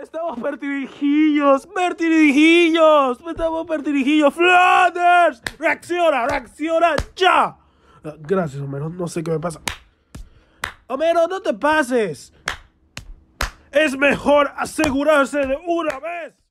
Estamos pertirijillos, me estamos pertirijillos. Flanders, reacciona, reacciona ya. Ah, gracias, Homero, no sé qué me pasa. Homero, no te pases. Es mejor asegurarse de una vez.